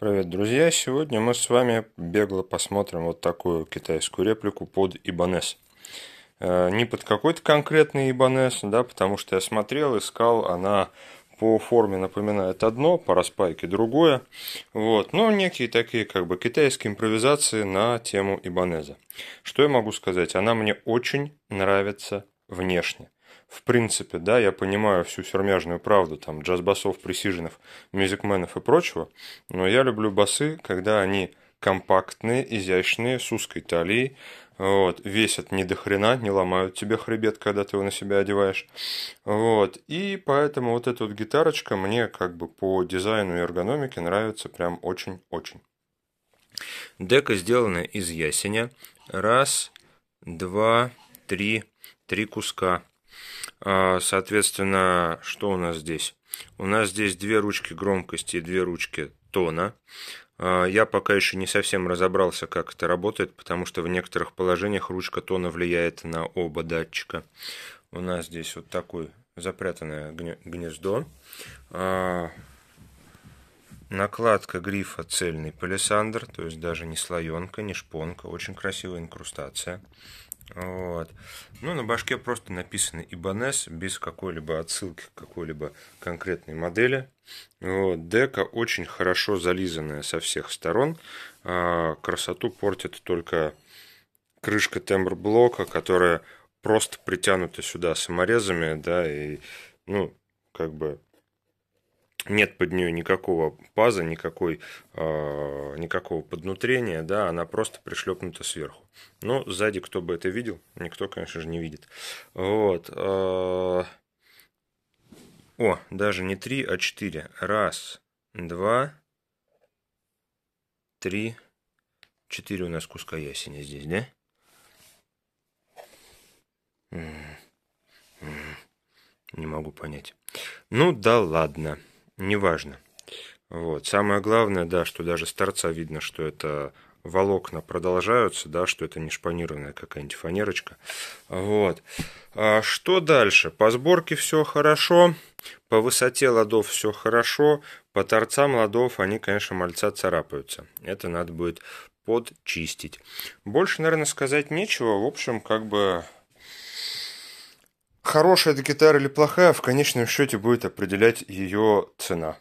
Привет, друзья! Сегодня мы с вами бегло посмотрим вот такую китайскую реплику под Ибанес. Э, не под какой-то конкретный Ибанес, да, потому что я смотрел, искал, она по форме напоминает одно, по распайке другое. Вот. Но ну, некие такие как бы китайские импровизации на тему Ибанеза. Что я могу сказать? Она мне очень нравится внешне в принципе, да, я понимаю всю сермяжную правду, там, джаз-басов, пресиженов, мюзикменов и прочего, но я люблю басы, когда они компактные, изящные, с узкой талией, вот, весят не до хрена, не ломают тебе хребет, когда ты его на себя одеваешь. Вот, и поэтому вот эта вот гитарочка мне как бы по дизайну и эргономике нравится прям очень-очень. Дека сделана из ясеня. Раз, два, три, три куска. А, соответственно, что у нас здесь? У нас здесь две ручки громкости и две ручки тона. А, я пока еще не совсем разобрался, как это работает, потому что в некоторых положениях ручка тона влияет на оба датчика. У нас здесь вот такое запрятанное гнездо. А, Накладка грифа цельный палисандр, то есть даже не слоенка, не шпонка, очень красивая инкрустация. Вот. Ну, на башке просто написано ибонес без какой-либо отсылки к какой-либо конкретной модели. Вот. Дека очень хорошо зализанная со всех сторон. А, красоту портит только крышка тембр-блока, которая просто притянута сюда саморезами, да, и, ну, как бы нет под нее никакого паза, никакой, э, никакого поднутрения, да, она просто пришлепнута сверху. Но ну, сзади кто бы это видел, никто, конечно же, не видит. Вот. Э, о, даже не 3, а 4. Раз, два, три, четыре у нас куска ясеня здесь, да? Не могу понять. Ну да ладно неважно. Вот. Самое главное, да, что даже с торца видно, что это волокна продолжаются, да, что это не шпанированная какая-нибудь фанерочка. Вот. А что дальше? По сборке все хорошо, по высоте ладов все хорошо, по торцам ладов они, конечно, мальца царапаются. Это надо будет подчистить. Больше, наверное, сказать нечего. В общем, как бы Хорошая эта гитара или плохая, в конечном счете будет определять ее цена.